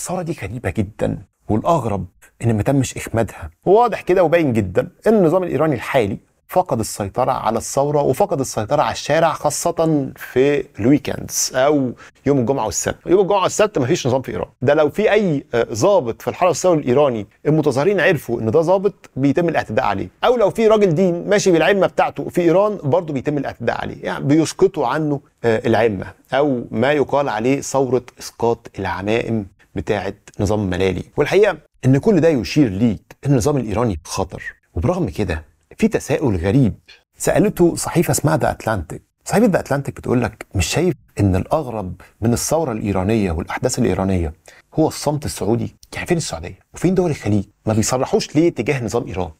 الثوره دي غريبه جدا والاغرب ان ما تمش اخمادها وواضح كده وباين جدا ان النظام الايراني الحالي فقد السيطرة على الثورة وفقد السيطرة على الشارع خاصة في الويكندز أو يوم الجمعة والسبت يوم الجمعة والسبت مفيش نظام في إيران ده لو في أي ظابط آه، في الحرس الثوري الإيراني المتظاهرين عرفوا إن ده ظابط بيتم الاعتداء عليه أو لو في راجل دين ماشي بالعمة بتاعته في إيران برضه بيتم الاعتداء عليه يعني بيسقطوا عنه آه، العمة أو ما يقال عليه ثورة إسقاط العمائم بتاعه نظام ملالي والحقيقه ان كل ده يشير ليك ان النظام الايراني خطر وبرغم كده في تساؤل غريب سالته صحيفه اسمها ذا اتلانتيك صحيفه ذا اتلانتيك بتقول لك مش شايف ان الاغرب من الثوره الايرانيه والاحداث الايرانيه هو الصمت السعودي يعني فين السعوديه وفين دول الخليج ما بيصرحوش ليه تجاه نظام ايران